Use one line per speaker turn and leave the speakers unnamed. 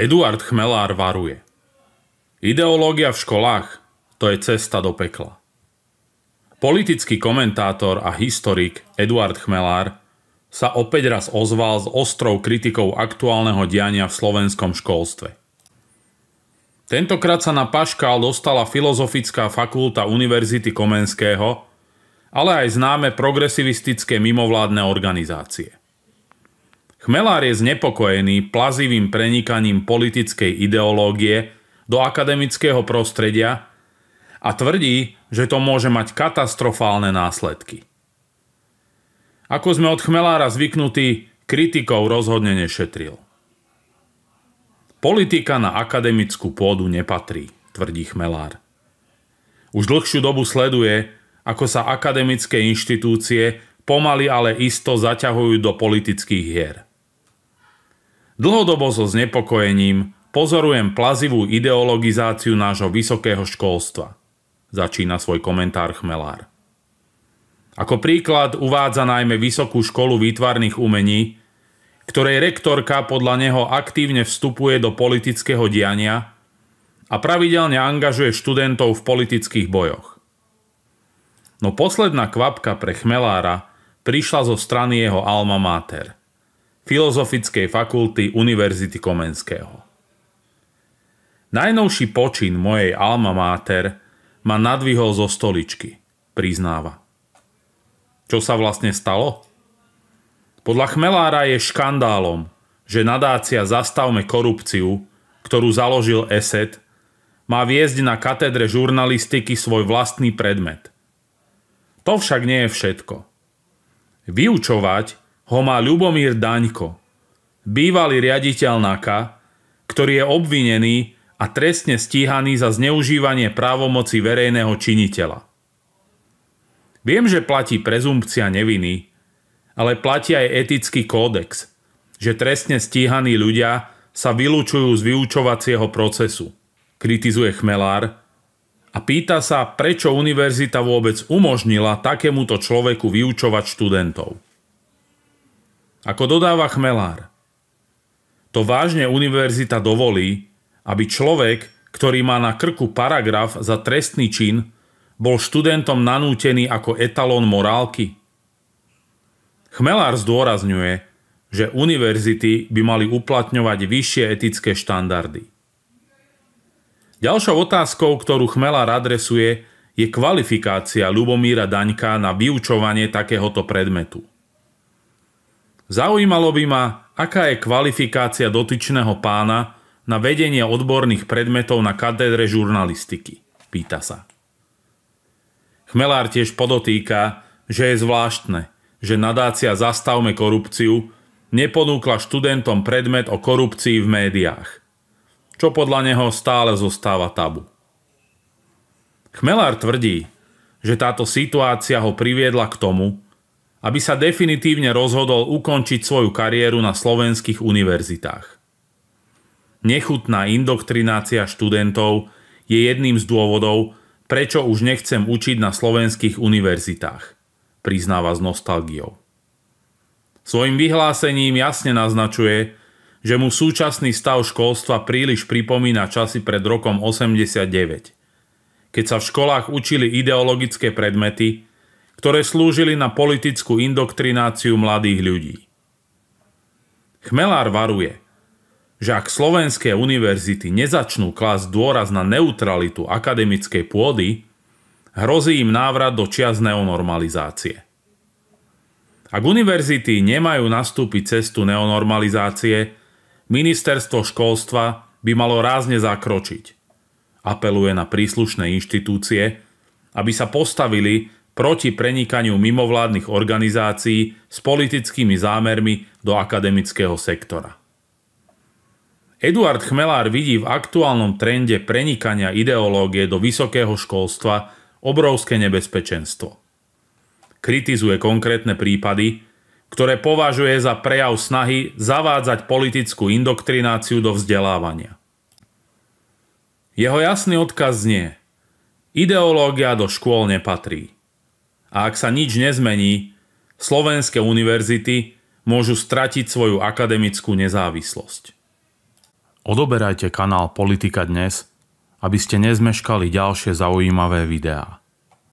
Eduard Chmelár varuje. Ideológia v školách to je cesta do pekla. Politický komentátor a historik Eduard Chmelár sa opäť raz ozval s ostrou kritikou aktuálneho diania v slovenskom školstve. Tentokrát sa na paškál dostala Filozofická fakulta Univerzity Komenského, ale aj známe progresivistické mimovládne organizácie. Chmelár je znepokojený plazivým prenikaním politickej ideológie do akademického prostredia a tvrdí, že to môže mať katastrofálne následky. Ako sme od Chmelára zvyknutí, kritikov rozhodne nešetril. Politika na akademickú pôdu nepatrí, tvrdí Chmelár. Už dlhšiu dobu sleduje, ako sa akademické inštitúcie pomaly ale isto zaťahujú do politických hier – Dlhodobo so znepokojením pozorujem plazivú ideologizáciu nášho vysokého školstva, začína svoj komentár Chmelár. Ako príklad uvádza najmä Vysokú školu výtvarných umení, ktorej rektorka podľa neho aktívne vstupuje do politického diania a pravidelne angažuje študentov v politických bojoch. No posledná kvapka pre Chmelára prišla zo strany jeho alma mater – Filozofickej fakulty Univerzity Komenského. Najnovší počin mojej alma mater ma nadvihol zo stoličky, priznáva. Čo sa vlastne stalo? Podľa Chmelára je škandálom, že nadácia Zastavme korupciu, ktorú založil ESET, má viesť na katedre žurnalistiky svoj vlastný predmet. To však nie je všetko. Vyučovať ho má Ľubomír Daňko, bývalý riaditeľ NAKA, ktorý je obvinený a trestne stíhaný za zneužívanie právomoci verejného činiteľa. Viem, že platí prezumpcia neviny, ale platí aj etický kódex, že trestne stíhaní ľudia sa vylúčujú z vyučovacieho procesu, kritizuje Chmelár a pýta sa, prečo univerzita vôbec umožnila takémuto človeku vyučovať študentov. Ako dodáva Chmelár, to vážne univerzita dovolí, aby človek, ktorý má na krku paragraf za trestný čin, bol študentom nanútený ako etalón morálky? Chmelár zdôrazňuje, že univerzity by mali uplatňovať vyššie etické štandardy. Ďalšou otázkou, ktorú Chmelár adresuje, je kvalifikácia Ľubomíra Daňka na vyučovanie takéhoto predmetu. Zaujímalo by ma, aká je kvalifikácia dotyčného pána na vedenie odborných predmetov na katedre žurnalistiky, pýta sa. Chmelár tiež podotýka, že je zvláštne, že nadácia Zastavme korupciu neponúkla študentom predmet o korupcii v médiách, čo podľa neho stále zostáva tabu. Chmelár tvrdí, že táto situácia ho priviedla k tomu, aby sa definitívne rozhodol ukončiť svoju kariéru na slovenských univerzitách. Nechutná indoktrinácia študentov je jedným z dôvodov, prečo už nechcem učiť na slovenských univerzitách, priznáva s nostalgiou. Svojim vyhlásením jasne naznačuje, že mu súčasný stav školstva príliš pripomína časy pred rokom 89, keď sa v školách učili ideologické predmety, ktoré slúžili na politickú indoktrináciu mladých ľudí. Chmelár varuje, že ak slovenské univerzity nezačnú klásť dôraz na neutralitu akademickej pôdy, hrozí im návrat do čias neonormalizácie. Ak univerzity nemajú nastúpiť cestu neonormalizácie, ministerstvo školstva by malo rázne zakročiť. Apeluje na príslušné inštitúcie, aby sa postavili proti prenikaniu mimovládnych organizácií s politickými zámermi do akademického sektora. Eduard Chmelár vidí v aktuálnom trende prenikania ideológie do vysokého školstva obrovské nebezpečenstvo. Kritizuje konkrétne prípady, ktoré považuje za prejav snahy zavádzať politickú indoktrináciu do vzdelávania. Jeho jasný odkaz znie Ideológia do škôl nepatrí a ak sa nič nezmení, slovenské univerzity môžu stratiť svoju akademickú nezávislosť. Odoberajte kanál Politika dnes, aby ste nezmeškali ďalšie zaujímavé videá.